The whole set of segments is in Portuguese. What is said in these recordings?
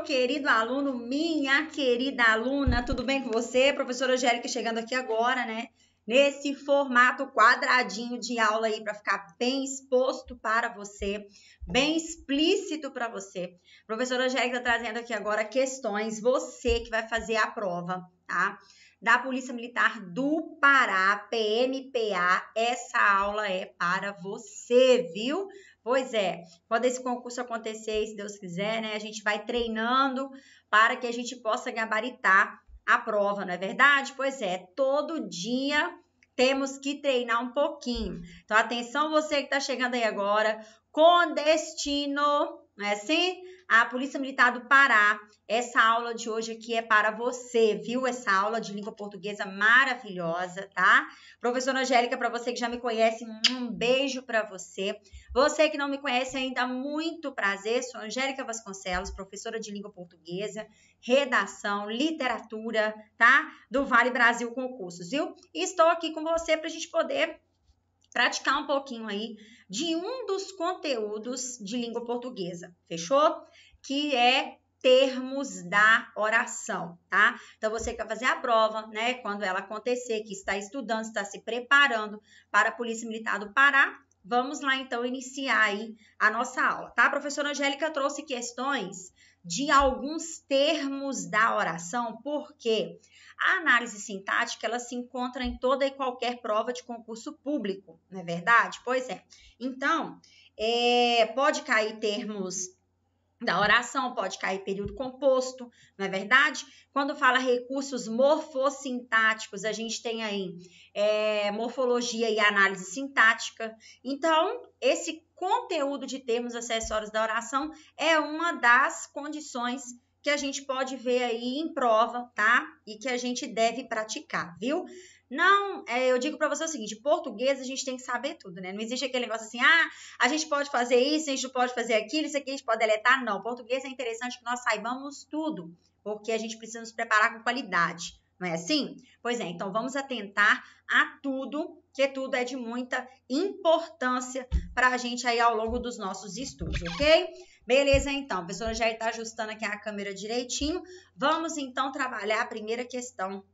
meu querido aluno, minha querida aluna, tudo bem com você? Professora Angélica chegando aqui agora, né? Nesse formato quadradinho de aula aí para ficar bem exposto para você, bem explícito para você. Professora Angélica tá trazendo aqui agora questões, você que vai fazer a prova, tá? Da Polícia Militar do Pará, PMPA, essa aula é para você, viu? Pois é, quando esse concurso acontecer, se Deus quiser, né, a gente vai treinando para que a gente possa gabaritar a prova, não é verdade? Pois é, todo dia temos que treinar um pouquinho. Então, atenção você que está chegando aí agora, com destino não é assim? A Polícia Militar do Pará, essa aula de hoje aqui é para você, viu? Essa aula de língua portuguesa maravilhosa, tá? Professora Angélica, para você que já me conhece, um beijo para você. Você que não me conhece ainda, muito prazer. Sou Angélica Vasconcelos, professora de língua portuguesa, redação, literatura, tá? Do Vale Brasil Concursos, viu? E estou aqui com você para a gente poder praticar um pouquinho aí de um dos conteúdos de língua portuguesa, fechou? Que é termos da oração, tá? Então você quer fazer a prova, né? Quando ela acontecer, que está estudando, está se preparando para a Polícia Militar do Pará. Vamos lá então iniciar aí a nossa aula, tá? A professora Angélica trouxe questões de alguns termos da oração, porque a análise sintática ela se encontra em toda e qualquer prova de concurso público, não é verdade? Pois é. Então, é, pode cair termos da oração, pode cair período composto, não é verdade? Quando fala recursos morfossintáticos, a gente tem aí é, morfologia e análise sintática. Então, esse conteúdo de termos acessórios da oração é uma das condições que a gente pode ver aí em prova, tá? E que a gente deve praticar, viu? Não, é, eu digo para você o seguinte: português a gente tem que saber tudo, né? Não existe aquele negócio assim, ah, a gente pode fazer isso, a gente pode fazer aquilo, isso aqui a gente pode deletar. Não, português é interessante que nós saibamos tudo, porque a gente precisa nos preparar com qualidade, não é assim? Pois é, então vamos atentar a tudo, que tudo é de muita importância para a gente aí ao longo dos nossos estudos, ok? Beleza, então, a pessoa já está ajustando aqui a câmera direitinho. Vamos então trabalhar a primeira questão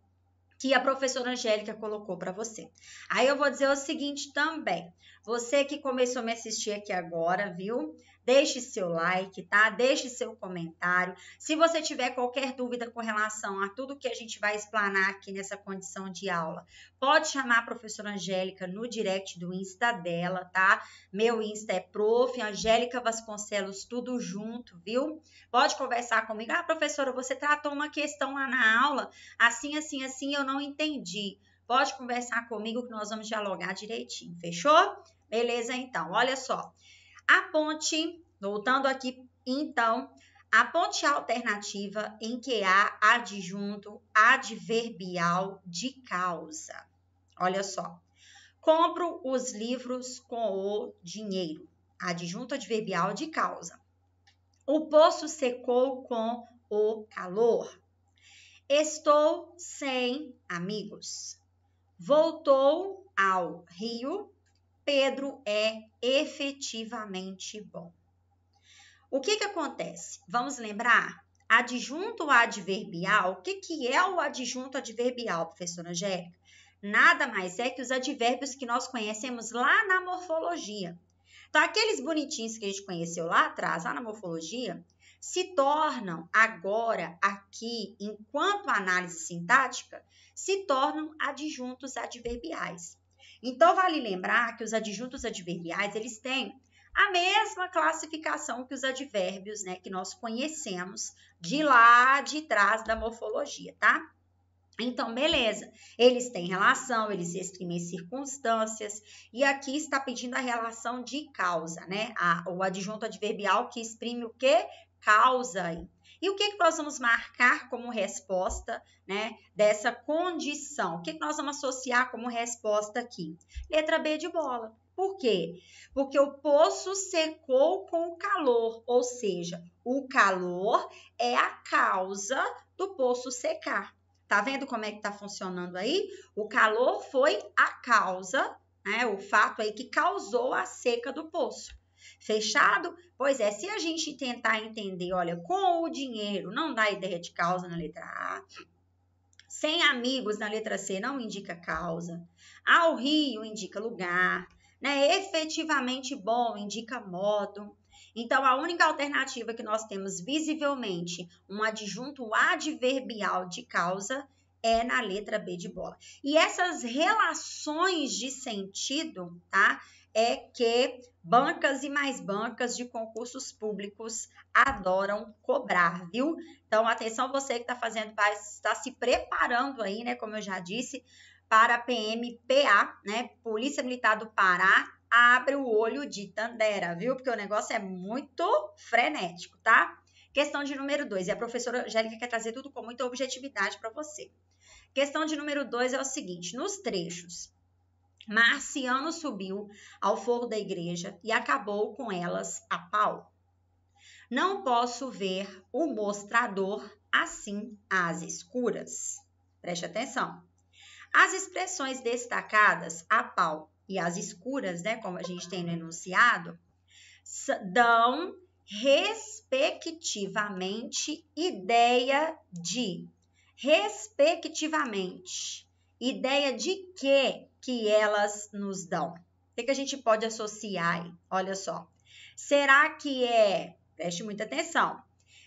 que a professora Angélica colocou para você. Aí eu vou dizer o seguinte também. Você que começou a me assistir aqui agora, viu? Deixe seu like, tá? Deixe seu comentário. Se você tiver qualquer dúvida com relação a tudo que a gente vai explanar aqui nessa condição de aula, pode chamar a professora Angélica no direct do Insta dela, tá? Meu Insta é prof. Angélica Vasconcelos, tudo junto, viu? Pode conversar comigo. Ah, professora, você tratou uma questão lá na aula, assim, assim, assim, eu não entendi. Pode conversar comigo que nós vamos dialogar direitinho, fechou? Beleza, então, olha só. A ponte, voltando aqui, então, a ponte alternativa em que há adjunto adverbial de causa. Olha só. Compro os livros com o dinheiro. Adjunto adverbial de causa. O poço secou com o calor. Estou sem amigos. Voltou ao Rio. Pedro é efetivamente bom. O que, que acontece? Vamos lembrar? Adjunto adverbial, o que, que é o adjunto adverbial, professora Angélica? Nada mais é que os advérbios que nós conhecemos lá na morfologia. Então, aqueles bonitinhos que a gente conheceu lá atrás, lá na morfologia, se tornam agora, aqui, enquanto análise sintática, se tornam adjuntos adverbiais. Então, vale lembrar que os adjuntos adverbiais, eles têm a mesma classificação que os advérbios, né, que nós conhecemos de lá de trás da morfologia, tá? Então, beleza, eles têm relação, eles exprimem circunstâncias, e aqui está pedindo a relação de causa, né? A, o adjunto adverbial que exprime o quê? causa. E o que, que nós vamos marcar como resposta né, dessa condição? O que, que nós vamos associar como resposta aqui? Letra B de bola. Por quê? Porque o poço secou com o calor, ou seja, o calor é a causa do poço secar. Tá vendo como é que tá funcionando aí? O calor foi a causa, né? O fato aí que causou a seca do poço. Fechado? Pois é, se a gente tentar entender, olha, com o dinheiro não dá ideia de causa na letra A, sem amigos na letra C não indica causa, ao rio indica lugar, né? Efetivamente bom indica modo. Então, a única alternativa que nós temos visivelmente um adjunto adverbial de causa é na letra B de bola. E essas relações de sentido, tá? É que Bancas e mais bancas de concursos públicos adoram cobrar, viu? Então, atenção você que está fazendo, está se preparando aí, né? Como eu já disse, para a PMPA, né? Polícia Militar do Pará, abre o olho de Tandera, viu? Porque o negócio é muito frenético, tá? Questão de número dois, e a professora Angélica quer trazer tudo com muita objetividade para você. Questão de número dois é o seguinte: nos trechos Marciano subiu ao forro da igreja e acabou com elas a pau. Não posso ver o mostrador assim às escuras. Preste atenção. As expressões destacadas a pau e as escuras, né, como a gente tem no enunciado, dão respectivamente ideia de respectivamente ideia de que que elas nos dão? O que, a gente pode associar aí? Olha só. Será que é, preste muita atenção,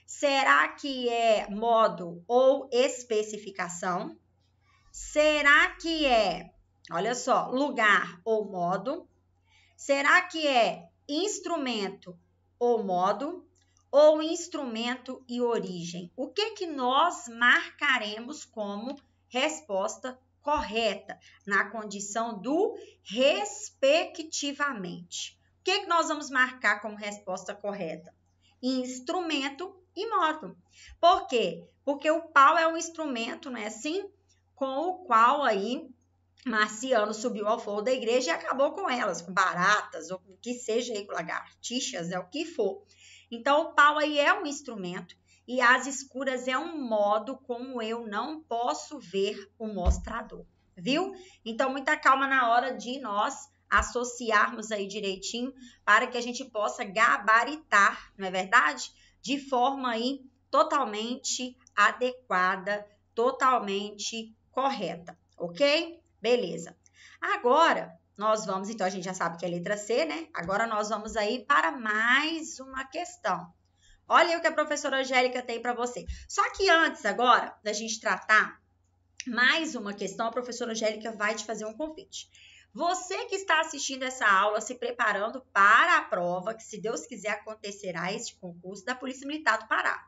será que é modo ou especificação? Será que é, olha só, lugar ou modo? Será que é instrumento ou modo? Ou instrumento e origem? O que que nós marcaremos como resposta correta, na condição do respectivamente. O que, é que nós vamos marcar como resposta correta? Instrumento e moto. Por quê? Porque o pau é um instrumento, não é assim? Com o qual aí Marciano subiu ao forro da igreja e acabou com elas, com baratas, ou o que seja aí, com lagartixas, é o que for. Então, o pau aí é um instrumento e as escuras é um modo como eu não posso ver o mostrador, viu? Então, muita calma na hora de nós associarmos aí direitinho para que a gente possa gabaritar, não é verdade? De forma aí totalmente adequada, totalmente correta, ok? Beleza. Agora, nós vamos, então a gente já sabe que é letra C, né? Agora nós vamos aí para mais uma questão. Olha o que a professora Angélica tem para você. Só que antes, agora, da gente tratar mais uma questão, a professora Angélica vai te fazer um convite. Você que está assistindo essa aula, se preparando para a prova, que se Deus quiser acontecerá este concurso da Polícia Militar do Pará.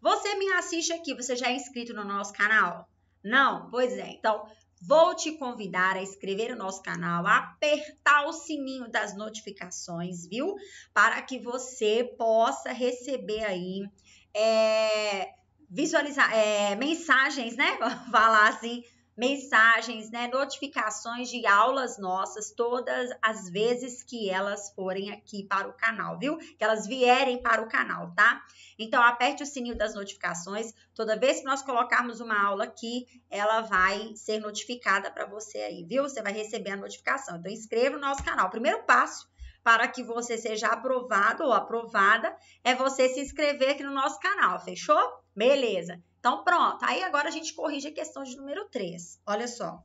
Você me assiste aqui, você já é inscrito no nosso canal? Não? Pois é. Então, Vou te convidar a inscrever o nosso canal, apertar o sininho das notificações, viu? Para que você possa receber aí é, visualizar é, mensagens, né? Falar assim mensagens, né, notificações de aulas nossas todas as vezes que elas forem aqui para o canal, viu? Que elas vierem para o canal, tá? Então aperte o sininho das notificações. Toda vez que nós colocarmos uma aula aqui, ela vai ser notificada para você aí, viu? Você vai receber a notificação. Então inscreva no nosso canal. Primeiro passo para que você seja aprovado ou aprovada é você se inscrever aqui no nosso canal, fechou? Beleza. Então, pronto. Aí agora a gente corrige a questão de número 3. Olha só.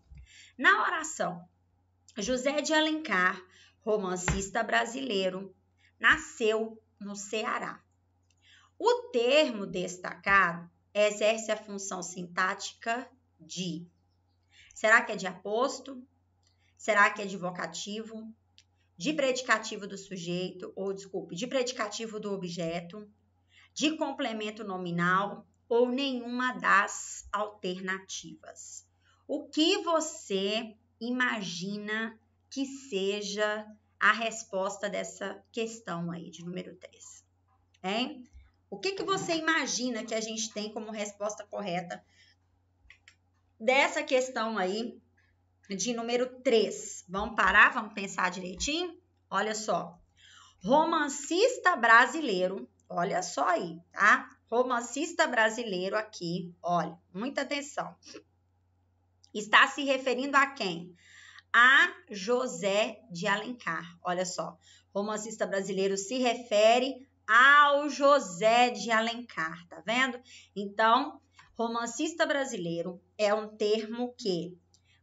Na oração, José de Alencar, romancista brasileiro, nasceu no Ceará. O termo destacado exerce a função sintática de. Será que é de aposto? Será que é de vocativo? De predicativo do sujeito, ou desculpe, de predicativo do objeto, de complemento nominal ou nenhuma das alternativas. O que você imagina que seja a resposta dessa questão aí de número 3? Hein? O que, que você imagina que a gente tem como resposta correta dessa questão aí de número 3? Vamos parar? Vamos pensar direitinho? Olha só. Romancista brasileiro, olha só aí, tá? romancista brasileiro aqui, olha, muita atenção. Está se referindo a quem? A José de Alencar. Olha só, romancista brasileiro se refere ao José de Alencar, tá vendo? Então, romancista brasileiro é um termo que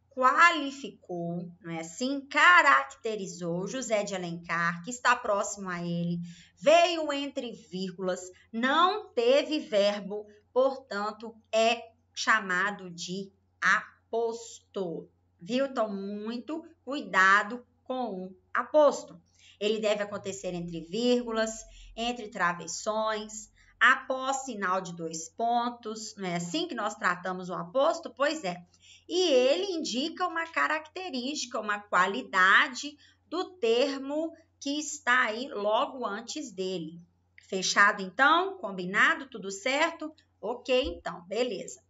qualificou, não é assim? Caracterizou José de Alencar, que está próximo a ele, veio entre vírgulas, não teve verbo, portanto, é chamado de aposto. Viu? Então, muito cuidado com o aposto. Ele deve acontecer entre vírgulas, entre travessões, após sinal de dois pontos. Não é assim que nós tratamos o aposto? Pois é. E ele indica uma característica, uma qualidade do termo que está aí logo antes dele. Fechado então? Combinado? Tudo certo? Ok, então, beleza.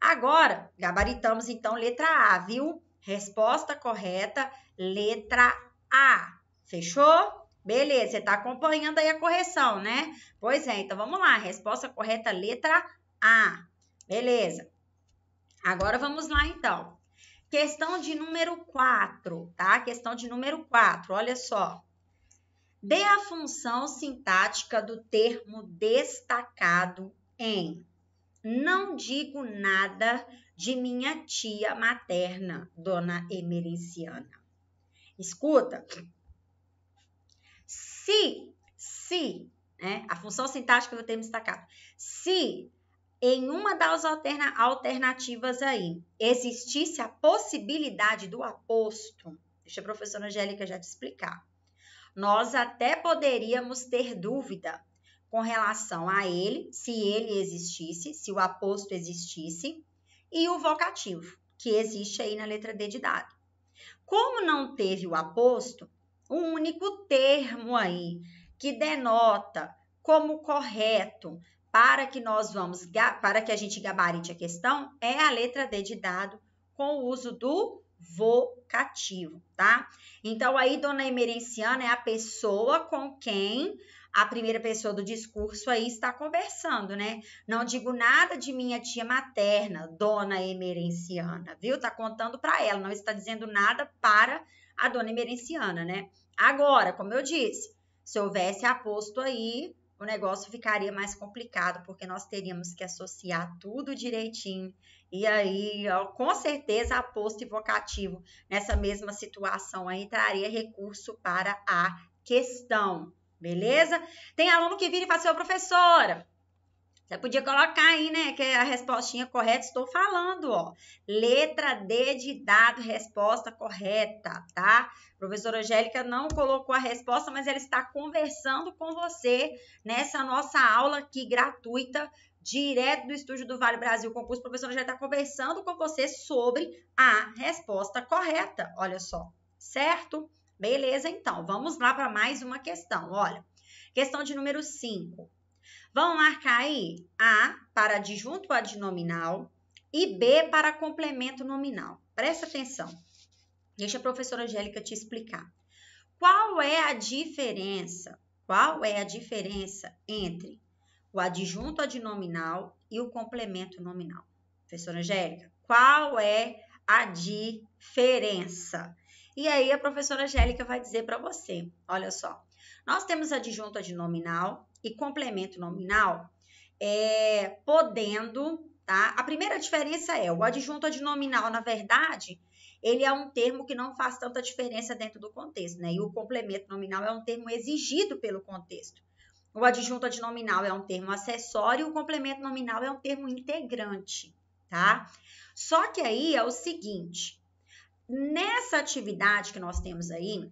Agora, gabaritamos então letra A, viu? Resposta correta, letra A. Fechou? Beleza, você está acompanhando aí a correção, né? Pois é, então vamos lá. Resposta correta, letra A. Beleza. Agora vamos lá, então. Questão de número 4, tá? Questão de número 4, olha só. Dê a função sintática do termo destacado em Não digo nada de minha tia materna, Dona Emerenciana. Escuta. Se, se, né, a função sintática do termo destacado. Se em uma das alterna alternativas aí existisse a possibilidade do aposto, deixa a professora Angélica já te explicar nós até poderíamos ter dúvida com relação a ele, se ele existisse, se o aposto existisse, e o vocativo, que existe aí na letra D de dado. Como não teve o aposto, o único termo aí que denota como correto para que nós vamos para que a gente gabarite a questão é a letra D de dado com o uso do vocativo, tá? Então, aí, dona emerenciana é a pessoa com quem a primeira pessoa do discurso aí está conversando, né? Não digo nada de minha tia materna, dona emerenciana, viu? Tá contando para ela, não está dizendo nada para a dona emerenciana, né? Agora, como eu disse, se houvesse aposto aí o negócio ficaria mais complicado, porque nós teríamos que associar tudo direitinho. E aí, com certeza, aposto e vocativo nessa mesma situação aí traria recurso para a questão, beleza? Tem aluno que vira e fala assim, professora, você podia colocar aí, né, que é a respostinha correta, estou falando, ó. Letra D de dado, resposta correta, tá? professora Angélica não colocou a resposta, mas ela está conversando com você nessa nossa aula aqui gratuita, direto do estúdio do Vale Brasil Concurso. professora Angélica está conversando com você sobre a resposta correta, olha só, certo? Beleza, então, vamos lá para mais uma questão, olha. Questão de número 5. Vamos marcar aí A para adjunto adnominal e B para complemento nominal. Presta atenção. Deixa a professora Angélica te explicar. Qual é a diferença? Qual é a diferença entre o adjunto adnominal e o complemento nominal? Professora Angélica, qual é a diferença? E aí a professora Angélica vai dizer para você, olha só. Nós temos adjunto adnominal e complemento nominal, é, podendo, tá? A primeira diferença é o adjunto adnominal, na verdade, ele é um termo que não faz tanta diferença dentro do contexto, né? E o complemento nominal é um termo exigido pelo contexto. O adjunto adnominal é um termo acessório e o complemento nominal é um termo integrante, tá? Só que aí é o seguinte, nessa atividade que nós temos aí,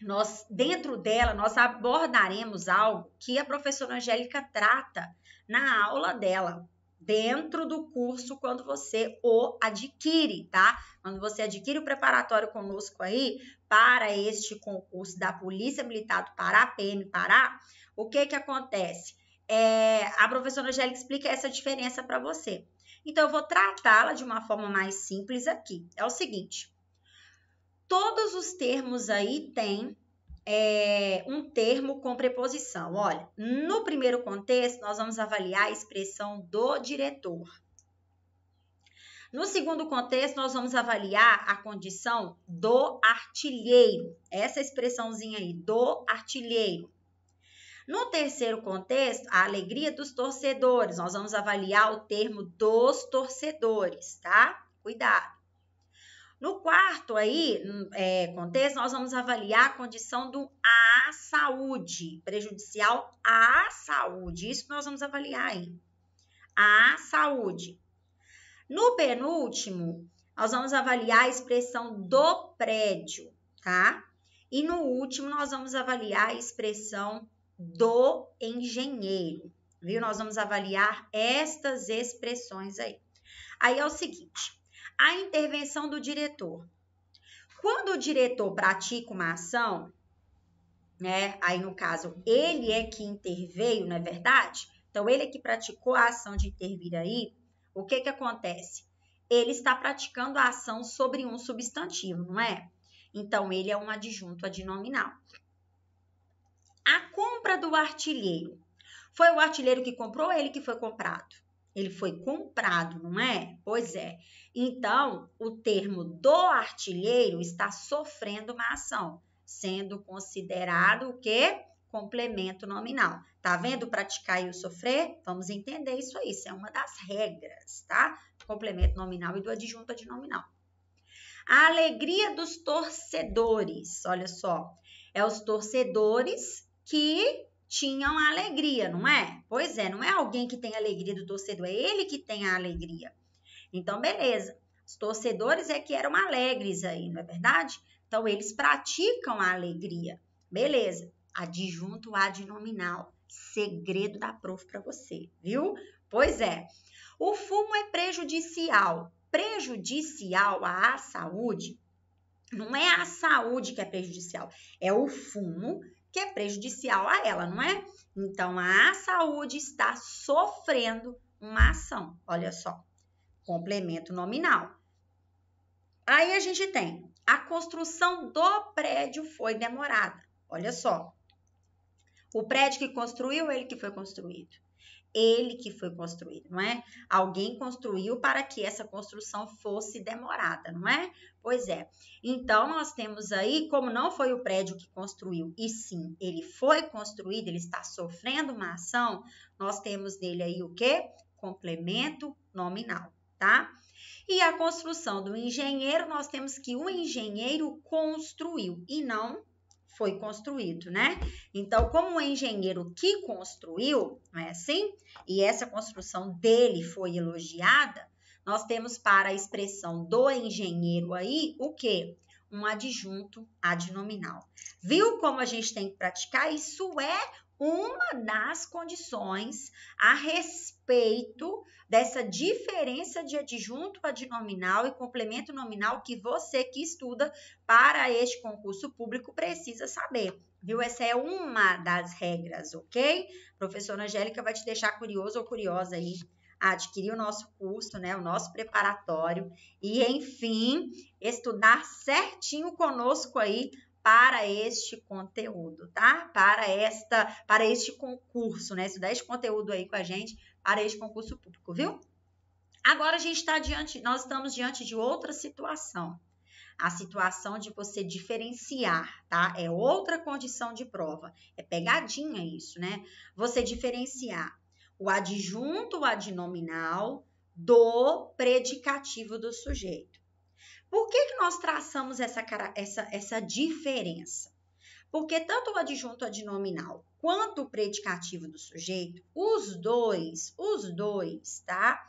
nós dentro dela nós abordaremos algo que a professora Angélica trata na aula dela dentro do curso quando você o adquire, tá? Quando você adquire o preparatório conosco aí para este concurso da Polícia Militar do Pará, PM Pará, o que que acontece? É, a professora Angélica explica essa diferença para você. Então eu vou tratá-la de uma forma mais simples aqui. É o seguinte, Todos os termos aí têm é, um termo com preposição. Olha, no primeiro contexto, nós vamos avaliar a expressão do diretor. No segundo contexto, nós vamos avaliar a condição do artilheiro. Essa expressãozinha aí, do artilheiro. No terceiro contexto, a alegria dos torcedores. Nós vamos avaliar o termo dos torcedores, tá? Cuidado. No quarto aí, hum, é, contexto, nós vamos avaliar a condição do a saúde, prejudicial à saúde. Isso que nós vamos avaliar aí. À saúde. No penúltimo, nós vamos avaliar a expressão do prédio, tá? E no último, nós vamos avaliar a expressão do engenheiro, viu? Nós vamos avaliar estas expressões aí. Aí é o seguinte: a intervenção do diretor. Quando o diretor pratica uma ação, né? Aí no caso, ele é que interveio, não é verdade? Então, ele é que praticou a ação de intervir aí. O que que acontece? Ele está praticando a ação sobre um substantivo, não é? Então, ele é um adjunto adnominal. A compra do artilheiro. Foi o artilheiro que comprou, ele que foi comprado. Ele foi comprado, não é? Pois é. Então, o termo do artilheiro está sofrendo uma ação, sendo considerado o quê? Complemento nominal. Tá vendo praticar e o sofrer? Vamos entender isso aí. Isso é uma das regras, tá? Do complemento nominal e do adjunto nominal. A alegria dos torcedores, olha só, é os torcedores que tinham a alegria, não é? Pois é, não é alguém que tem a alegria do torcedor, é ele que tem a alegria. Então, beleza. Os torcedores é que eram alegres aí, não é verdade? Então, eles praticam a alegria. Beleza. Adjunto adnominal. Segredo da prof para você, viu? Pois é. O fumo é prejudicial. Prejudicial à saúde. Não é a saúde que é prejudicial, é o fumo que é prejudicial a ela, não é? Então, a saúde está sofrendo uma ação. Olha só, complemento nominal. Aí a gente tem a construção do prédio foi demorada. Olha só. O prédio que construiu, ele que foi construído ele que foi construído, não é? Alguém construiu para que essa construção fosse demorada, não é? Pois é. Então nós temos aí, como não foi o prédio que construiu, e sim, ele foi construído, ele está sofrendo uma ação, nós temos nele aí o quê? Complemento nominal, tá? E a construção do engenheiro, nós temos que o engenheiro construiu e não foi construído, né? Então, como o engenheiro que construiu, não é assim? E essa construção dele foi elogiada, nós temos para a expressão do engenheiro aí o quê? Um adjunto adnominal. Viu como a gente tem que praticar? Isso é uma das condições a respeito dessa diferença de adjunto adnominal e complemento nominal que você que estuda para este concurso público precisa saber, viu? Essa é uma das regras, ok? professora Angélica vai te deixar curioso ou curiosa aí a adquirir o nosso curso, né, o nosso preparatório e, enfim, estudar certinho conosco aí para este conteúdo, tá? Para esta, para este concurso, né? Estudar este conteúdo aí com a gente para este concurso público, viu? Agora a gente está diante, nós estamos diante de outra situação. A situação de você diferenciar, tá? É outra condição de prova. É pegadinha isso, né? Você diferenciar o adjunto adnominal do predicativo do sujeito. Por que, que nós traçamos essa, essa, essa diferença? Porque tanto o adjunto adnominal quanto o predicativo do sujeito, os dois, os dois, tá?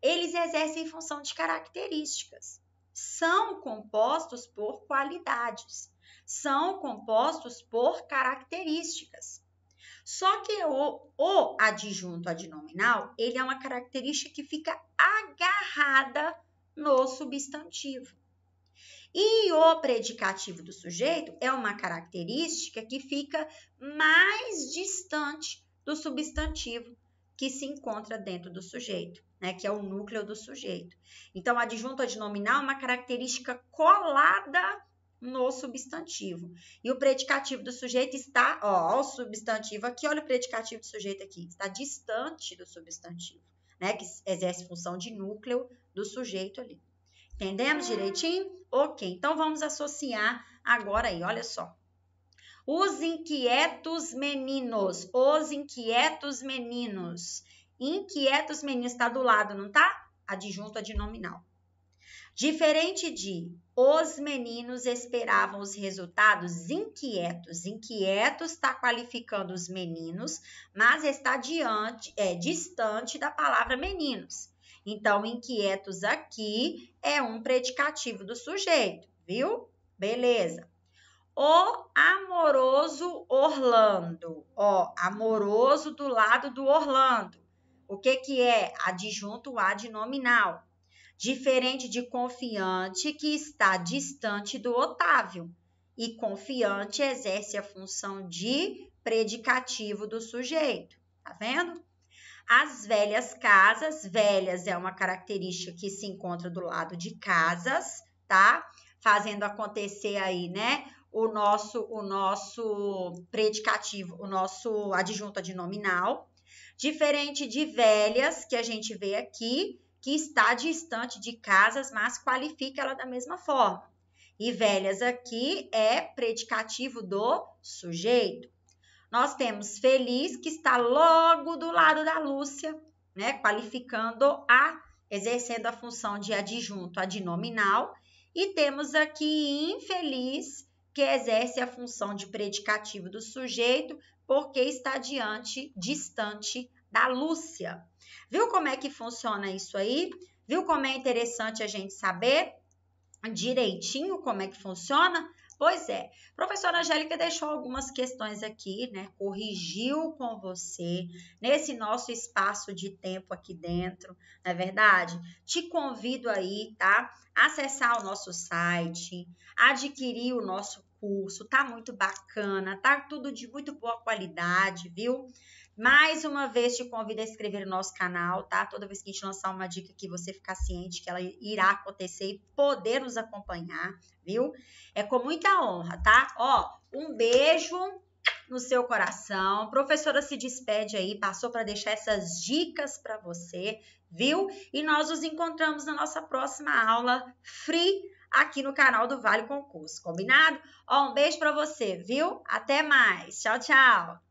Eles exercem função de características. São compostos por qualidades. São compostos por características. Só que o, o adjunto adnominal, ele é uma característica que fica agarrada no substantivo. E o predicativo do sujeito é uma característica que fica mais distante do substantivo que se encontra dentro do sujeito, né, que é o núcleo do sujeito. Então, a adjunta adnominal é uma característica colada no substantivo. E o predicativo do sujeito está, ó, o substantivo aqui, olha o predicativo do sujeito aqui, está distante do substantivo, né, que exerce função de núcleo do sujeito ali. Entendemos direitinho? Ok, então vamos associar agora aí, olha só. Os inquietos meninos, os inquietos meninos. Inquietos meninos está do lado, não tá? Adjunto adnominal. Diferente de os meninos esperavam os resultados inquietos. Inquietos está qualificando os meninos, mas está diante, é, distante da palavra meninos. Então, inquietos aqui é um predicativo do sujeito, viu? Beleza. O amoroso Orlando. Ó, amoroso do lado do Orlando. O que que é? Adjunto adnominal. Diferente de confiante, que está distante do Otávio. E confiante exerce a função de predicativo do sujeito. Tá vendo? As velhas casas, velhas é uma característica que se encontra do lado de casas, tá? Fazendo acontecer aí, né? O nosso, o nosso predicativo, o nosso adjunto adnominal. Diferente de velhas, que a gente vê aqui, que está distante de casas, mas qualifica ela da mesma forma. E velhas aqui é predicativo do sujeito nós temos feliz, que está logo do lado da Lúcia, né? Qualificando a, exercendo a função de adjunto adnominal. E temos aqui infeliz, que exerce a função de predicativo do sujeito, porque está diante, distante da Lúcia. Viu como é que funciona isso aí? Viu como é interessante a gente saber direitinho como é que funciona? Pois é, a professora Angélica deixou algumas questões aqui, né? Corrigiu com você nesse nosso espaço de tempo aqui dentro, não é verdade? Te convido aí, tá? Acessar o nosso site, adquirir o nosso curso, tá muito bacana, tá tudo de muito boa qualidade, viu? Mais uma vez te convido a inscrever no nosso canal, tá? Toda vez que a gente lançar uma dica aqui, você ficar ciente que ela irá acontecer e poder nos acompanhar, viu? É com muita honra, tá? Ó, um beijo no seu coração. A professora se despede aí, passou para deixar essas dicas para você, viu? E nós nos encontramos na nossa próxima aula free aqui no canal do Vale Concurso, combinado? Ó, um beijo para você, viu? Até mais. Tchau, tchau.